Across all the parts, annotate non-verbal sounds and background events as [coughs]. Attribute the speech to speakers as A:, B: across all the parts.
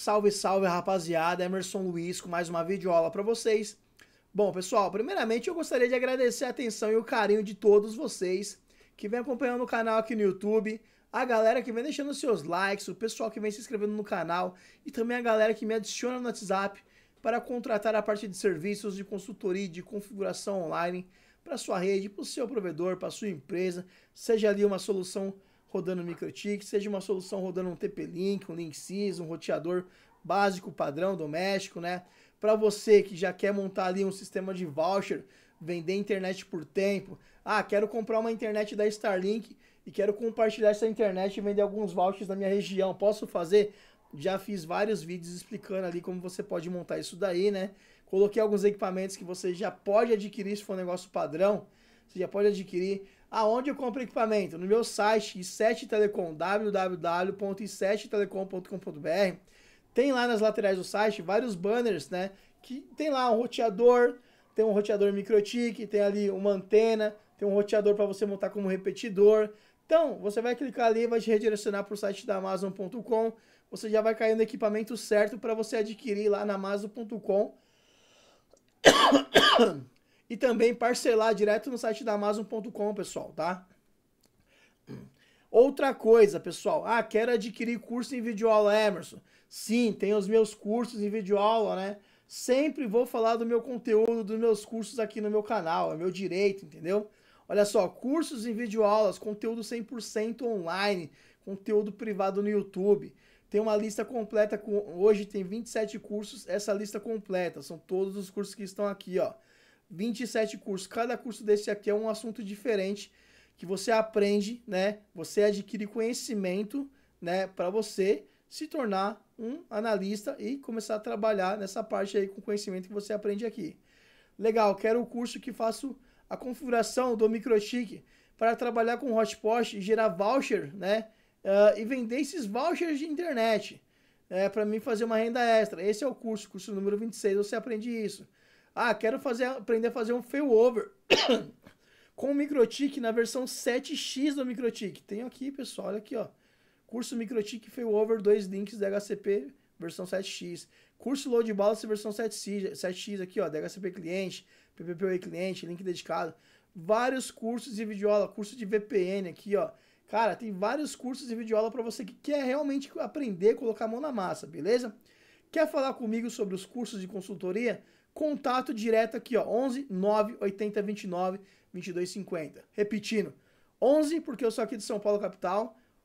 A: Salve, salve, rapaziada. Emerson Luiz com mais uma videoaula para vocês. Bom, pessoal, primeiramente eu gostaria de agradecer a atenção e o carinho de todos vocês que vem acompanhando o canal aqui no YouTube, a galera que vem deixando seus likes, o pessoal que vem se inscrevendo no canal e também a galera que me adiciona no WhatsApp para contratar a parte de serviços de consultoria de configuração online para sua rede, para o seu provedor, para sua empresa, seja ali uma solução rodando MikroTik, seja uma solução rodando um TP-Link, um Linksys, um roteador básico, padrão, doméstico, né? Para você que já quer montar ali um sistema de voucher, vender internet por tempo. Ah, quero comprar uma internet da Starlink e quero compartilhar essa internet e vender alguns vouchers na minha região. Posso fazer? Já fiz vários vídeos explicando ali como você pode montar isso daí, né? Coloquei alguns equipamentos que você já pode adquirir se for um negócio padrão. Você já pode adquirir. Aonde eu compro equipamento? No meu site i7 Telecom, www.i7telecom.com.br. Tem lá nas laterais do site vários banners, né? Que tem lá um roteador, tem um roteador microtik, tem ali uma antena, tem um roteador para você montar como repetidor. Então, você vai clicar ali, vai te redirecionar para o site da Amazon.com. Você já vai cair no equipamento certo para você adquirir lá na Amazon.com. [coughs] e também parcelar direto no site da Amazon.com, pessoal, tá? Outra coisa, pessoal, ah, quero adquirir curso em videoaula, Emerson. Sim, tem os meus cursos em videoaula, né? Sempre vou falar do meu conteúdo, dos meus cursos aqui no meu canal, é meu direito, entendeu? Olha só, cursos em videoaulas, conteúdo 100% online, conteúdo privado no YouTube. Tem uma lista completa, com, hoje tem 27 cursos, essa lista completa, são todos os cursos que estão aqui, ó. 27 cursos. Cada curso desse aqui é um assunto diferente que você aprende, né? Você adquire conhecimento, né, para você se tornar um analista e começar a trabalhar nessa parte aí com o conhecimento que você aprende aqui. Legal, quero o um curso que faço a configuração do microchip para trabalhar com hotspot e gerar voucher, né? Uh, e vender esses vouchers de internet. É, né, para mim fazer uma renda extra. Esse é o curso, curso número 26, você aprende isso. Ah, quero fazer, aprender a fazer um failover [coughs] com o MicroTik na versão 7x do MicroTik. Tenho aqui, pessoal, olha aqui, ó. Curso MicroTik Failover, dois links da HCP versão 7x. Curso Load Balance versão 7x, 7x aqui, ó, DHCP Cliente, PPPoE Cliente, link dedicado. Vários cursos de videoaula, curso de VPN aqui, ó. Cara, tem vários cursos de videoaula para você que quer realmente aprender, colocar a mão na massa, beleza? Quer falar comigo sobre os cursos de consultoria? contato direto aqui, ó, 11 9 80 29 22 50. Repetindo, 11 porque eu sou aqui de São Paulo capital,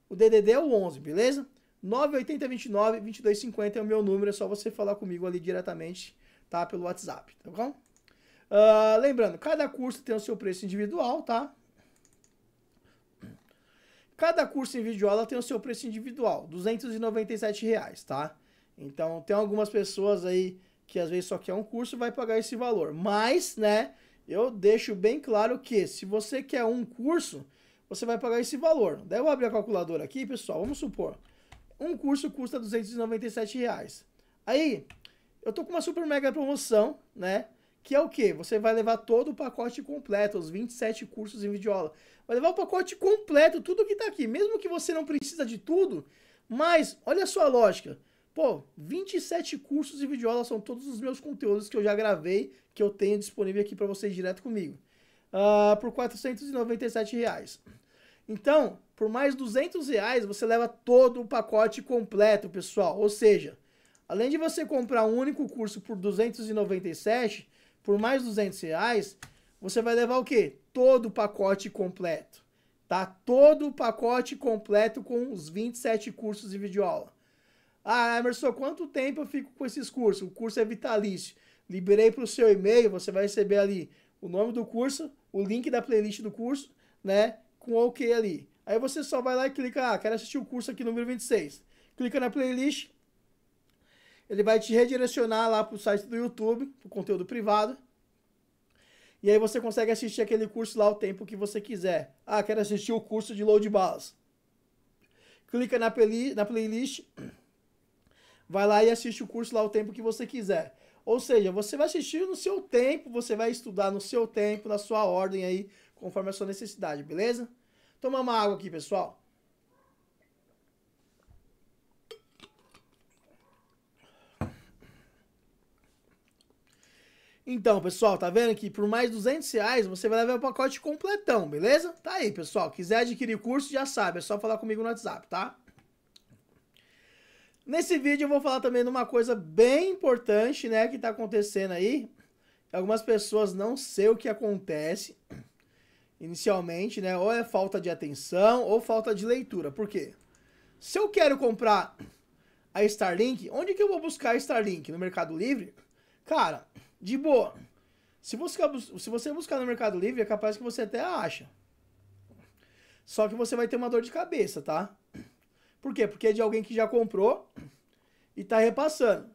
A: o DDD é o 11, beleza? 9 80 29 22 50 é o meu número, é só você falar comigo ali diretamente, tá? Pelo WhatsApp, tá bom? Uh, lembrando, cada curso tem o seu preço individual, tá? Cada curso individual tem o seu preço individual, R$ 297, reais, tá? Então, tem algumas pessoas aí que às vezes só quer um curso, vai pagar esse valor. Mas, né, eu deixo bem claro que se você quer um curso, você vai pagar esse valor. Daí eu vou abrir a calculadora aqui, pessoal, vamos supor, um curso custa 297 reais. Aí, eu tô com uma super mega promoção, né, que é o que? Você vai levar todo o pacote completo, os 27 cursos em videoaula. Vai levar o pacote completo, tudo que está aqui. Mesmo que você não precisa de tudo, mas olha a sua lógica. Pô, 27 cursos e videoaulas são todos os meus conteúdos que eu já gravei, que eu tenho disponível aqui para vocês direto comigo. Uh, por 497 reais. Então, por mais 200 reais, você leva todo o pacote completo, pessoal. Ou seja, além de você comprar um único curso por 297, por mais 200 reais, você vai levar o quê? Todo o pacote completo, tá? Todo o pacote completo com os 27 cursos e videoaula. Ah, Emerson, quanto tempo eu fico com esses cursos? O curso é vitalício. Liberei para o seu e-mail, você vai receber ali o nome do curso, o link da playlist do curso, né? Com OK ali. Aí você só vai lá e clica, ah, quero assistir o curso aqui número 26. Clica na playlist, ele vai te redirecionar lá para o site do YouTube, para o conteúdo privado. E aí você consegue assistir aquele curso lá o tempo que você quiser. Ah, quero assistir o curso de load balance. Clica na, na playlist vai lá e assiste o curso lá o tempo que você quiser. Ou seja, você vai assistir no seu tempo, você vai estudar no seu tempo, na sua ordem aí, conforme a sua necessidade, beleza? Toma uma água aqui, pessoal. Então, pessoal, tá vendo que por mais 200 reais você vai levar o pacote completão, beleza? Tá aí, pessoal. Quiser adquirir curso, já sabe. É só falar comigo no WhatsApp, tá? Nesse vídeo eu vou falar também de uma coisa bem importante, né, que tá acontecendo aí. Algumas pessoas não sei o que acontece inicialmente, né, ou é falta de atenção ou falta de leitura. Por quê? Se eu quero comprar a Starlink, onde que eu vou buscar a Starlink? No Mercado Livre? Cara, de boa. Se, buscar, se você buscar no Mercado Livre, é capaz que você até acha. Só que você vai ter uma dor de cabeça, tá? Por quê? Porque é de alguém que já comprou e está repassando.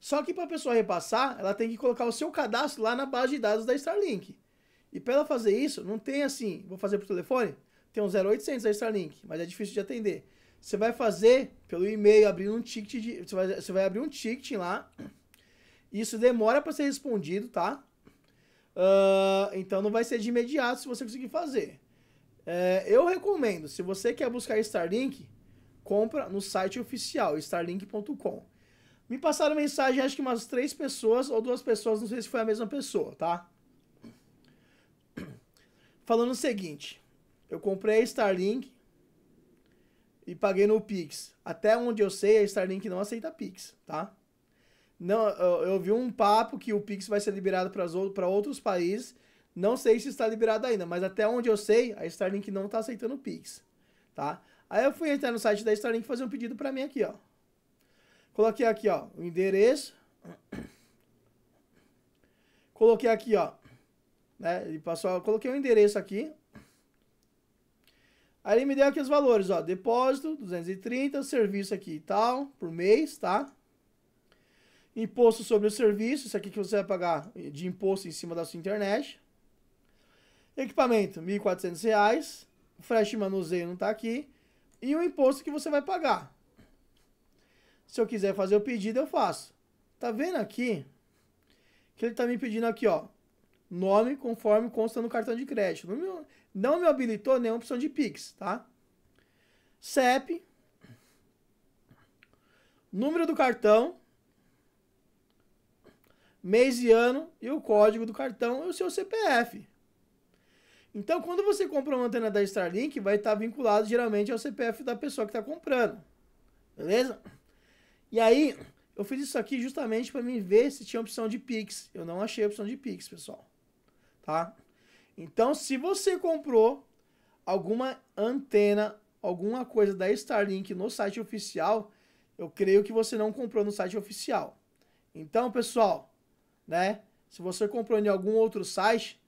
A: Só que para a pessoa repassar, ela tem que colocar o seu cadastro lá na base de dados da Starlink. E para ela fazer isso, não tem assim, vou fazer por telefone? Tem um 0800 da Starlink, mas é difícil de atender. Você vai fazer pelo e-mail, abrindo um ticket, de, você, vai, você vai abrir um ticket lá. Isso demora para ser respondido, tá? Uh, então não vai ser de imediato se você conseguir fazer. É, eu recomendo, se você quer buscar Starlink, compra no site oficial, starlink.com. Me passaram mensagem, acho que umas três pessoas ou duas pessoas, não sei se foi a mesma pessoa, tá? [clears throat] Falando o seguinte, eu comprei a Starlink e paguei no Pix. Até onde eu sei, a Starlink não aceita Pix, tá? Não, eu, eu vi um papo que o Pix vai ser liberado para outros países. Não sei se está liberado ainda, mas até onde eu sei, a Starlink não está aceitando Pix, tá? Aí eu fui entrar no site da Starlink fazer um pedido para mim aqui, ó. Coloquei aqui, ó, o endereço. Coloquei aqui, ó. Né? Ele passou, coloquei o endereço aqui. Aí ele me deu aqui os valores, ó. Depósito, 230, serviço aqui e tal, por mês, tá? Imposto sobre o serviço, isso aqui que você vai pagar de imposto em cima da sua internet. Equipamento, R$ 1.400. O frete manuseio não tá aqui e o imposto que você vai pagar. Se eu quiser fazer o pedido, eu faço. Tá vendo aqui que ele tá me pedindo aqui, ó, nome conforme consta no cartão de crédito. Não me, não me habilitou nenhuma opção de Pix, tá? CEP, número do cartão, mês e ano e o código do cartão e o seu CPF. Então, quando você compra uma antena da Starlink, vai estar tá vinculado geralmente ao CPF da pessoa que está comprando. Beleza? E aí, eu fiz isso aqui justamente para mim ver se tinha opção de Pix. Eu não achei a opção de Pix, pessoal. Tá? Então, se você comprou alguma antena, alguma coisa da Starlink no site oficial, eu creio que você não comprou no site oficial. Então, pessoal, né? Se você comprou em algum outro site,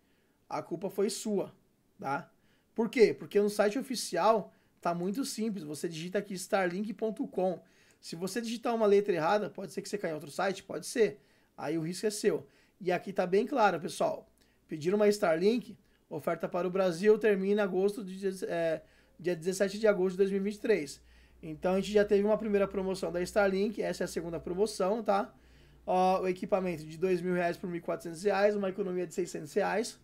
A: a culpa foi sua, tá? Por quê? Porque no site oficial tá muito simples, você digita aqui starlink.com. Se você digitar uma letra errada, pode ser que você caia em outro site, pode ser. Aí o risco é seu. E aqui tá bem claro, pessoal. Pedir uma Starlink, oferta para o Brasil termina agosto de é, dia 17 de agosto de 2023. Então a gente já teve uma primeira promoção da Starlink, essa é a segunda promoção, tá? Ó, o equipamento de R$ 2.000 por R$ 1.400, uma economia de R$ 600. Reais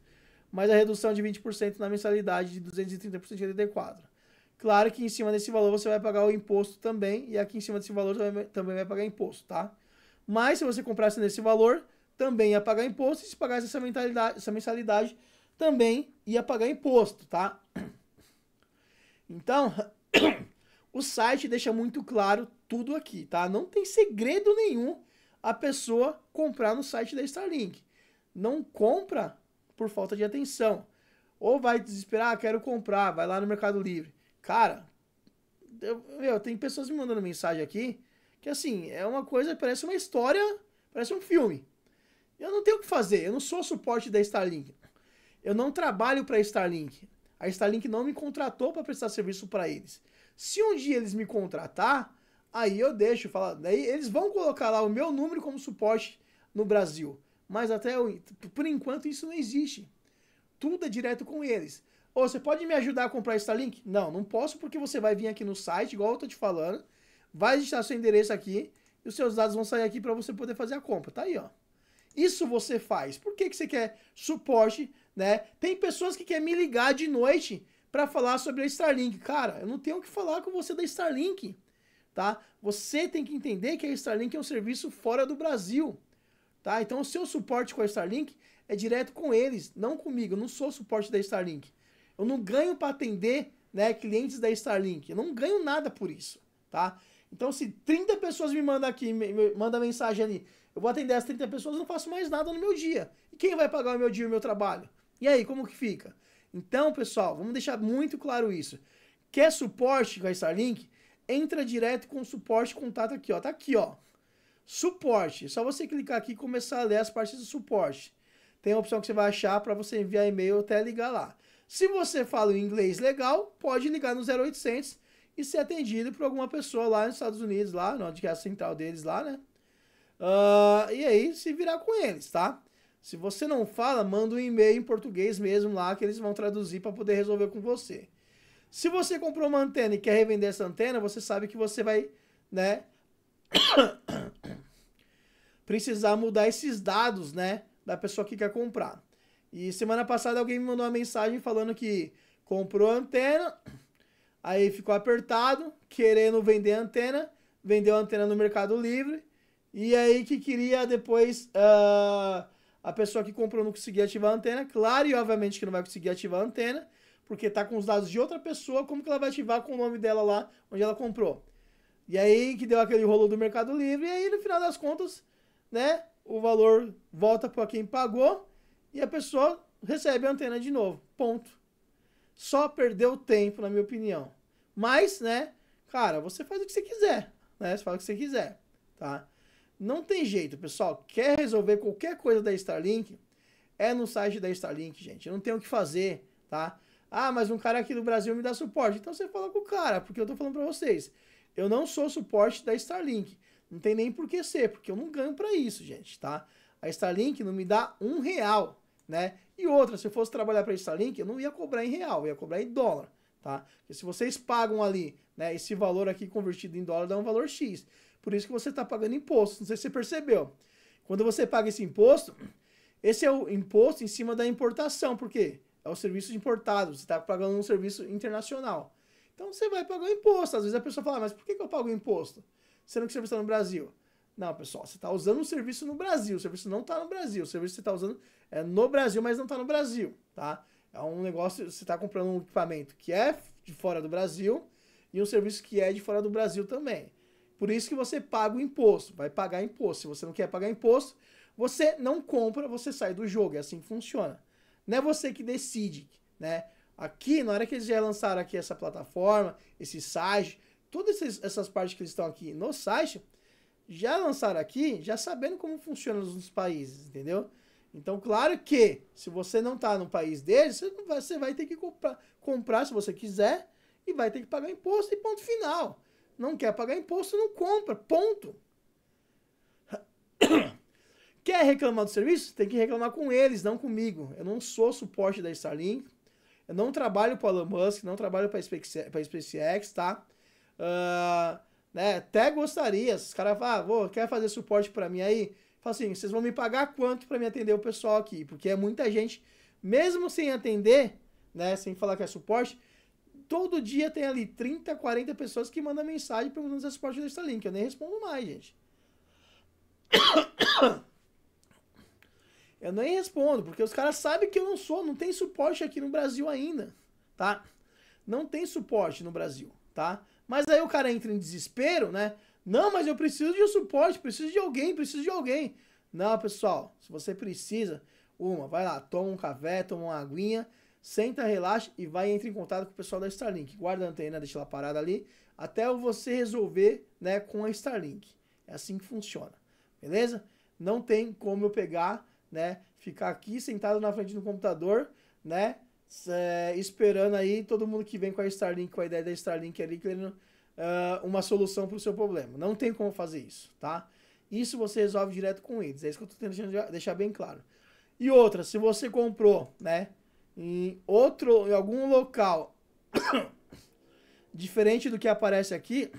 A: mais a redução é de 20% na mensalidade de 230% de 84. Claro que em cima desse valor você vai pagar o imposto também, e aqui em cima desse valor você vai, também vai pagar imposto, tá? Mas se você comprasse nesse valor, também ia pagar imposto, e se pagasse essa, mentalidade, essa mensalidade, também ia pagar imposto, tá? Então, [coughs] o site deixa muito claro tudo aqui, tá? Não tem segredo nenhum a pessoa comprar no site da Starlink. Não compra por falta de atenção. Ou vai desesperar, ah, quero comprar, vai lá no Mercado Livre. Cara, eu, tenho tem pessoas me mandando mensagem aqui que assim, é uma coisa, parece uma história, parece um filme. Eu não tenho o que fazer, eu não sou suporte da Starlink. Eu não trabalho para a Starlink. A Starlink não me contratou para prestar serviço para eles. Se um dia eles me contratar, aí eu deixo, falar, daí eles vão colocar lá o meu número como suporte no Brasil. Mas até o por enquanto isso não existe. Tudo é direto com eles. Ou você pode me ajudar a comprar Starlink? Não, não posso porque você vai vir aqui no site, igual eu tô te falando, vai deixar seu endereço aqui e os seus dados vão sair aqui para você poder fazer a compra. Tá aí, ó. Isso você faz. Por que, que você quer suporte, né? Tem pessoas que querem me ligar de noite para falar sobre a Starlink. Cara, eu não tenho o que falar com você da Starlink, tá? Você tem que entender que a Starlink é um serviço fora do Brasil. Tá? Então, o seu suporte com a Starlink é direto com eles, não comigo. Eu não sou suporte da Starlink. Eu não ganho para atender né, clientes da Starlink. Eu não ganho nada por isso. Tá? Então, se 30 pessoas me mandam aqui, me, me manda mensagem ali, eu vou atender as 30 pessoas, eu não faço mais nada no meu dia. E quem vai pagar o meu dia e o meu trabalho? E aí, como que fica? Então, pessoal, vamos deixar muito claro isso. Quer suporte com a Starlink? Entra direto com o suporte contato aqui, ó. Tá aqui, ó. Suporte. É só você clicar aqui e começar a ler as partes do suporte. Tem a opção que você vai achar para você enviar e-mail até ligar lá. Se você fala inglês legal, pode ligar no 0800 e ser atendido por alguma pessoa lá nos Estados Unidos, lá, onde é a central deles lá, né? Uh, e aí se virar com eles, tá? Se você não fala, manda um e-mail em português mesmo lá que eles vão traduzir para poder resolver com você. Se você comprou uma antena e quer revender essa antena, você sabe que você vai, né, precisar mudar esses dados, né, da pessoa que quer comprar. E semana passada alguém me mandou uma mensagem falando que comprou a antena, aí ficou apertado, querendo vender a antena, vendeu a antena no Mercado Livre, e aí que queria depois uh, a pessoa que comprou não conseguir ativar a antena, claro e obviamente que não vai conseguir ativar a antena, porque tá com os dados de outra pessoa, como que ela vai ativar com o nome dela lá onde ela comprou? E aí que deu aquele rolo do Mercado Livre, e aí no final das contas né? O valor volta para quem pagou e a pessoa recebe a antena de novo. Ponto. Só perdeu tempo, na minha opinião. Mas, né, cara, você faz o que você quiser, né? Você faz o que você quiser, tá? Não tem jeito, pessoal. Quer resolver qualquer coisa da Starlink? É no site da Starlink, gente. Eu não tenho o que fazer, tá? Ah, mas um cara aqui do Brasil me dá suporte. Então você fala com o cara, porque eu tô falando para vocês. Eu não sou suporte da Starlink. Não tem nem por que ser, porque eu não ganho para isso, gente, tá? A Starlink não me dá um real, né? E outra, se eu fosse trabalhar para a Starlink, eu não ia cobrar em real, eu ia cobrar em dólar, tá? Porque se vocês pagam ali, né, esse valor aqui convertido em dólar dá um valor X. Por isso que você está pagando imposto, não sei se você percebeu. Quando você paga esse imposto, esse é o imposto em cima da importação, porque é o serviço importado, você está pagando um serviço internacional. Então você vai pagar o imposto. Às vezes a pessoa fala, ah, mas por que, que eu pago imposto? sendo que o serviço está no Brasil. Não, pessoal, você está usando o serviço no Brasil. O serviço não está no Brasil. O serviço que você está usando é no Brasil, mas não está no Brasil, tá? É um negócio, você está comprando um equipamento que é de fora do Brasil e um serviço que é de fora do Brasil também. Por isso que você paga o imposto, vai pagar imposto. Se você não quer pagar imposto, você não compra, você sai do jogo. É assim que funciona. Não é você que decide, né? Aqui, na hora que eles já lançaram aqui essa plataforma, esse site, todas essas partes que estão aqui no site, já lançaram aqui, já sabendo como funciona nos países, entendeu? Então, claro que se você não está no país deles, você, vai, você vai ter que comprar, comprar se você quiser e vai ter que pagar imposto e ponto final. Não quer pagar imposto, não compra, ponto. [coughs] Quer reclamar do serviço? Tem que reclamar com eles, não comigo. Eu não sou suporte da Starlink. Eu não trabalho para Elon Musk, não trabalho para a SpaceX, tá? Uh, né? Até gostaria, se os caras falam, ah, quer fazer suporte para mim aí? Fala assim, vocês vão me pagar quanto para me atender o pessoal aqui? Porque é muita gente, mesmo sem atender, né, sem falar que é suporte, todo dia tem ali 30, 40 pessoas que mandam mensagem perguntando se é suporte do Starlink. Eu nem respondo mais, gente. [coughs] Eu nem respondo, porque os caras sabem que eu não sou, não tem suporte aqui no Brasil ainda, tá? Não tem suporte no Brasil, tá? Mas aí o cara entra em desespero, né? Não, mas eu preciso de um suporte, preciso de alguém, preciso de alguém. Não, pessoal, se você precisa, uma, vai lá, toma um café, toma uma aguinha, senta, relaxa e vai entrar em contato com o pessoal da Starlink. Guarda a antena, deixa ela parada ali, até você resolver né, com a Starlink. É assim que funciona, beleza? Não tem como eu pegar, né, ficar aqui sentado na frente do computador, né, é, esperando aí todo mundo que vem com a Starlink, com a ideia da Starlink ali, querendo uh, uma solução para o seu problema. Não tem como fazer isso, tá? Isso você resolve direto com eles. É isso que eu estou tentando deixar bem claro. E outra, se você comprou, né, em outro, em algum local [coughs] diferente do que aparece aqui,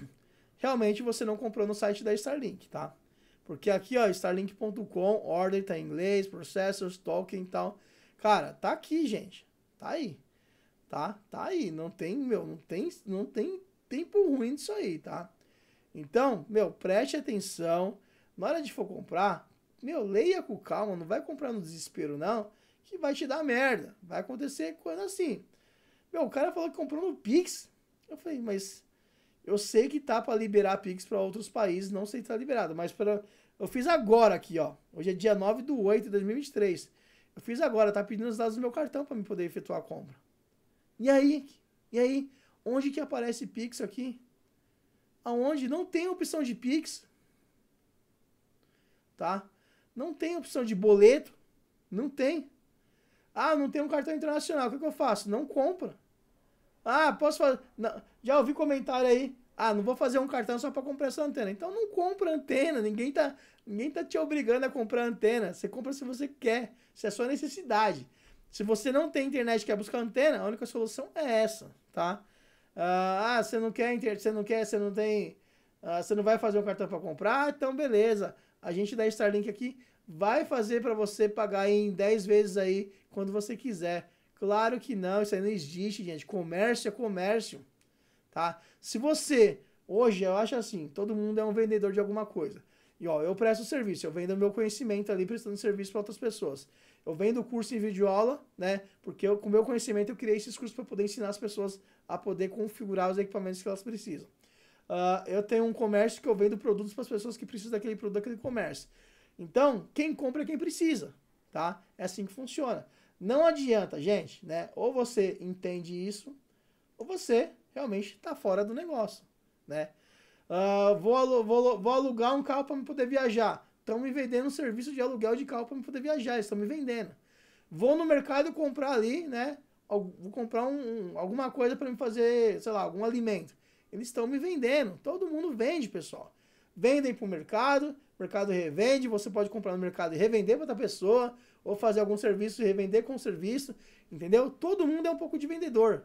A: realmente você não comprou no site da Starlink, tá? Porque aqui, ó, starlink.com, order tá em inglês, processors, token e tal. Cara, tá aqui, gente. Tá aí. Tá? Tá aí. Não tem, meu, não tem, não tem tempo ruim disso aí, tá? Então, meu, preste atenção. Na hora de for comprar, meu, leia com calma, não vai comprar no desespero, não, que vai te dar merda. Vai acontecer coisa assim. Meu, o cara falou que comprou no Pix. Eu falei, mas eu sei que tá para liberar Pix para outros países, não sei se tá liberado, mas para eu fiz agora aqui, ó. Hoje é dia 9 do 8 de 2023. Eu fiz agora, tá pedindo os dados do meu cartão para me poder efetuar a compra. E aí? E aí? Onde que aparece Pix aqui? Aonde não tem opção de Pix, tá? Não tem opção de boleto, não tem. Ah, não tem um cartão internacional, o que, que eu faço? Não compra. Ah, posso fazer... Não. Já ouvi comentário aí, ah, não vou fazer um cartão só para comprar essa antena. Então não compra antena, ninguém tá, ninguém tá te obrigando a comprar antena. Você compra se você quer, se é sua necessidade. Se você não tem internet e quer buscar antena, a única solução é essa, tá? Ah, ah você não quer internet, você não quer, você não tem, ah, você não vai fazer um cartão para comprar, então beleza. A gente da Starlink aqui vai fazer para você pagar em 10 vezes aí quando você quiser. Claro que não, isso aí não existe, gente. Comércio é comércio tá? Se você, hoje eu acho assim, todo mundo é um vendedor de alguma coisa. E ó, eu presto serviço, eu vendo meu conhecimento ali prestando serviço para outras pessoas. Eu vendo curso em videoaula, né? Porque eu, com meu conhecimento eu criei esses cursos para poder ensinar as pessoas a poder configurar os equipamentos que elas precisam. Uh, eu tenho um comércio que eu vendo produtos para as pessoas que precisam daquele produto, daquele comércio. Então, quem compra é quem precisa, tá? É assim que funciona. Não adianta, gente, né? Ou você entende isso, ou você realmente está fora do negócio, né? Uh, vou, alu vou, vou, alugar um carro para me poder viajar. Estão me vendendo um serviço de aluguel de carro para me poder viajar. Estão me vendendo. Vou no mercado comprar ali, né? Vou comprar um, um alguma coisa para me fazer, sei lá, algum alimento. Eles estão me vendendo. Todo mundo vende, pessoal. Vendem para o mercado, mercado revende. Você pode comprar no mercado e revender para outra pessoa, ou fazer algum serviço e revender com o serviço. Entendeu? Todo mundo é um pouco de vendedor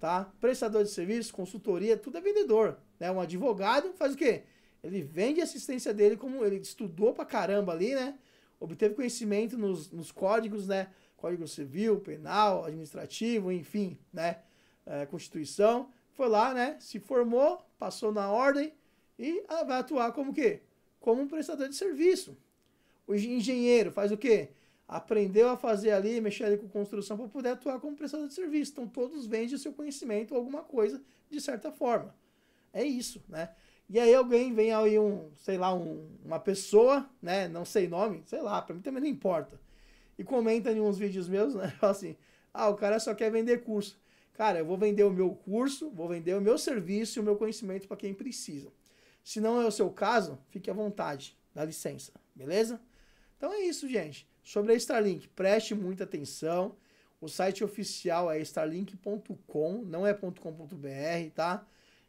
A: tá? Prestador de serviço, consultoria, tudo é vendedor, né? Um advogado faz o quê? Ele vende a assistência dele como ele estudou pra caramba ali, né? Obteve conhecimento nos, nos códigos, né? Código civil, penal, administrativo, enfim, né? É, Constituição. Foi lá, né? Se formou, passou na ordem e ah, vai atuar como o quê? Como um prestador de serviço. O engenheiro faz o quê? aprendeu a fazer ali, mexer ali com construção para poder atuar como prestador de serviço. Então todos vendem o seu conhecimento alguma coisa de certa forma. É isso, né? E aí alguém vem aí um, sei lá, um, uma pessoa, né, não sei nome, sei lá, para mim também não importa. E comenta em uns vídeos meus, né, [laughs] assim: "Ah, o cara só quer vender curso". Cara, eu vou vender o meu curso, vou vender o meu serviço e o meu conhecimento para quem precisa. Se não é o seu caso, fique à vontade, dá licença, beleza? Então é isso, gente. Sobre a Starlink, preste muita atenção. O site oficial é starlink.com, não é .com.br, tá?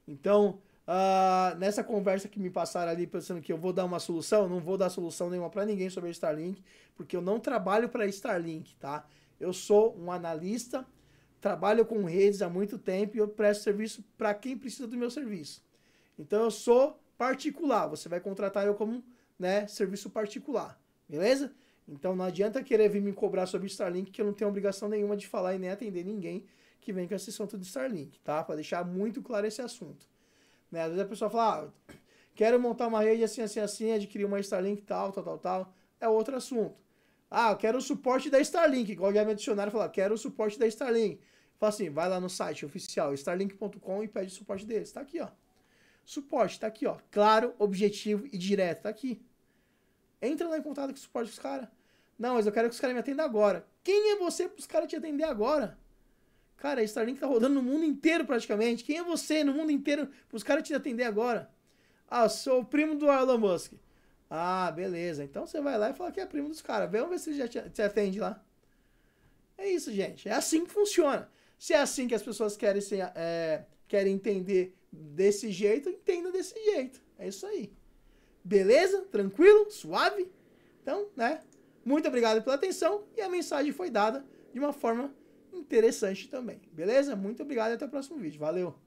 A: Então, uh, nessa conversa que me passaram ali pensando que eu vou dar uma solução, não vou dar solução nenhuma para ninguém sobre a Starlink, porque eu não trabalho para Starlink, tá? Eu sou um analista, trabalho com redes há muito tempo e eu presto serviço para quem precisa do meu serviço. Então eu sou particular, você vai contratar eu como, né, serviço particular, beleza? Então não adianta querer vir me cobrar sobre Starlink, que eu não tenho obrigação nenhuma de falar e nem atender ninguém que vem com esse assunto de Starlink, tá? Para deixar muito claro esse assunto. Né? Às vezes a pessoa fala, ah, quero montar uma rede assim, assim, assim, adquirir uma Starlink tal, tal, tal, tal. É outro assunto. Ah, eu quero o suporte da Starlink, igual já me adicionaram e falaram, quero o suporte da Starlink. Fala assim, vai lá no site oficial starlink.com e pede o suporte deles. Tá aqui, ó. Suporte, tá aqui, ó. Claro, objetivo e direto, tá aqui. Entra lá em contato com o suporte dos caras. Não, mas eu quero que os caras me atendam agora. Quem é você para os caras te atender agora? Cara, a Starlink tá rodando no mundo inteiro praticamente. Quem é você no mundo inteiro para os caras te atender agora? Ah, sou o primo do Elon Musk. Ah, beleza. Então você vai lá e fala que é primo dos caras. Vamos ver se ele já te, te atende lá. É isso, gente. É assim que funciona. Se é assim que as pessoas querem, ser, é, querem entender desse jeito, entenda desse jeito. É isso aí. Beleza? Tranquilo? Suave? Então, né? Muito obrigado pela atenção e a mensagem foi dada de uma forma interessante também. Beleza? Muito obrigado e até o próximo vídeo. Valeu!